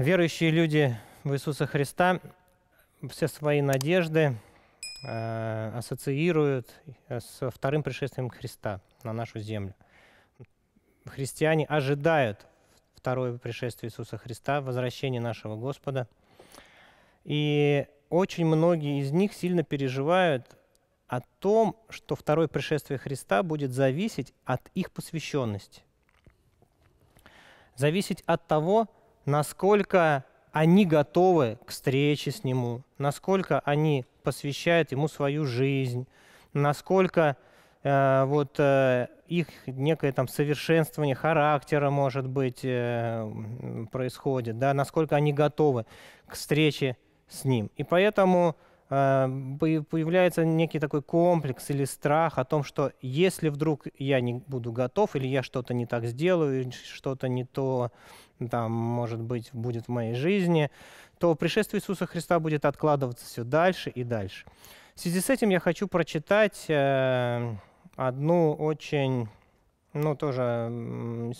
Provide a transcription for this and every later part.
верующие люди в Иисуса Христа все свои надежды э, ассоциируют со вторым пришествием Христа на нашу землю. Христиане ожидают второе пришествие Иисуса Христа, возвращение нашего Господа. И очень многие из них сильно переживают о том, что второе пришествие Христа будет зависеть от их посвященности, зависеть от того, насколько они готовы к встрече с Нему, насколько они посвящают Ему свою жизнь, насколько э, вот э, их некое там совершенствование характера, может быть, э, происходит, да, насколько они готовы к встрече с Ним. И поэтому э, появляется некий такой комплекс или страх о том, что если вдруг я не буду готов, или я что-то не так сделаю, что-то не то там, может быть, будет в моей жизни, то пришествие Иисуса Христа будет откладываться все дальше и дальше. В связи с этим я хочу прочитать э, одну очень, ну, тоже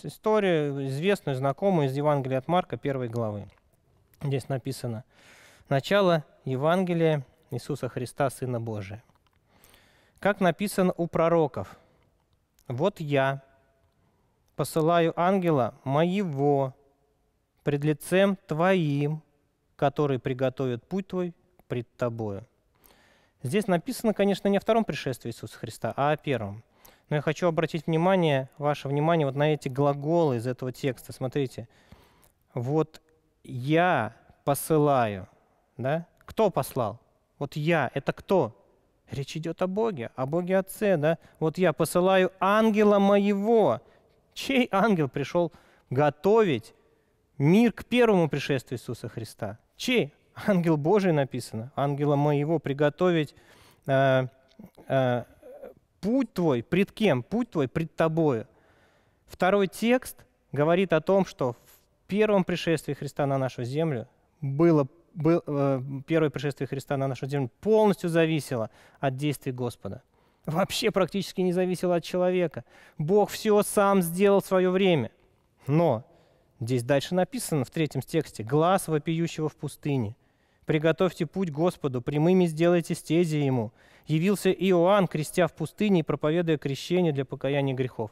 историю, известную, знакомую из Евангелия от Марка, первой главы. Здесь написано «Начало Евангелия Иисуса Христа, Сына Божия». Как написано у пророков, «Вот я посылаю ангела моего пред лицем Твоим, который приготовит путь Твой пред Тобою». Здесь написано, конечно, не о втором пришествии Иисуса Христа, а о первом. Но я хочу обратить внимание, ваше внимание вот на эти глаголы из этого текста. Смотрите, вот я посылаю, да? Кто послал? Вот я, это кто? Речь идет о Боге, о Боге Отце, да? Вот я посылаю ангела моего. Чей ангел пришел готовить мир к первому пришествию Иисуса Христа. Чей? Ангел Божий написано. Ангела моего приготовить э, э, путь твой пред кем? Путь твой пред тобою. Второй текст говорит о том, что в первом пришествии Христа на нашу землю было был, э, первое пришествие Христа на нашу землю полностью зависело от действий Господа. Вообще практически не зависело от человека. Бог все сам сделал в свое время. Но Здесь дальше написано в третьем тексте «Глаз вопиющего в пустыне». Приготовьте путь Господу, прямыми сделайте стези Ему. Явился Иоанн, крестя в пустыне и проповедуя крещение для покаяния грехов.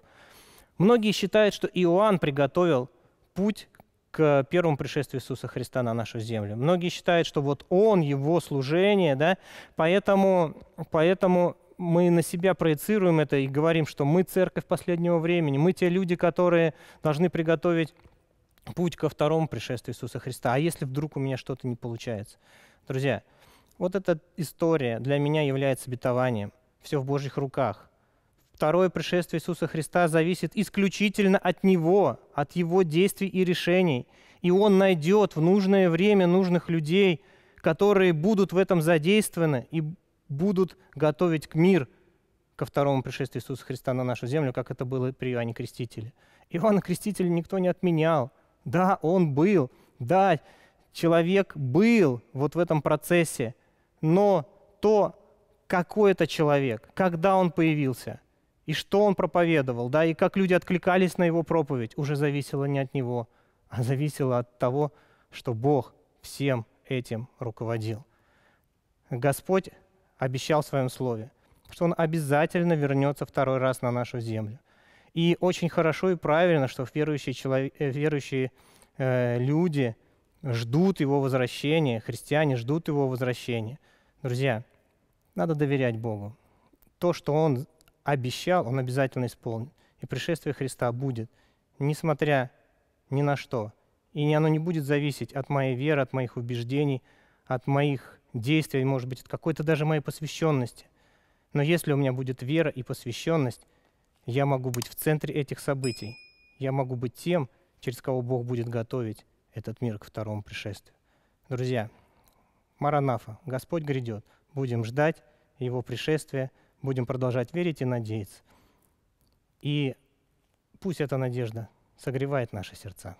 Многие считают, что Иоанн приготовил путь к первому пришествию Иисуса Христа на нашу землю. Многие считают, что вот он, его служение, да, поэтому, поэтому мы на себя проецируем это и говорим, что мы церковь последнего времени, мы те люди, которые должны приготовить путь ко второму пришествию Иисуса Христа. А если вдруг у меня что-то не получается? Друзья, вот эта история для меня является обетованием. Все в Божьих руках. Второе пришествие Иисуса Христа зависит исключительно от Него, от Его действий и решений. И Он найдет в нужное время нужных людей, которые будут в этом задействованы и будут готовить к мир ко второму пришествию Иисуса Христа на нашу землю, как это было при Иоанне Крестителе. Иоанна Крестителя никто не отменял – да, он был, да, человек был вот в этом процессе, но то, какой это человек, когда он появился, и что он проповедовал, да, и как люди откликались на его проповедь, уже зависело не от него, а зависело от того, что Бог всем этим руководил. Господь обещал в своем слове, что Он обязательно вернется второй раз на нашу землю. И очень хорошо и правильно, что верующие, человек, э, верующие э, люди ждут его возвращения, христиане ждут его возвращения. Друзья, надо доверять Богу. То, что Он обещал, Он обязательно исполнит. И пришествие Христа будет, несмотря ни на что. И оно не будет зависеть от моей веры, от моих убеждений, от моих действий, может быть, от какой-то даже моей посвященности. Но если у меня будет вера и посвященность, я могу быть в центре этих событий. Я могу быть тем, через кого Бог будет готовить этот мир к второму пришествию. Друзья, Маранафа, Господь грядет. Будем ждать Его пришествия, будем продолжать верить и надеяться. И пусть эта надежда согревает наши сердца.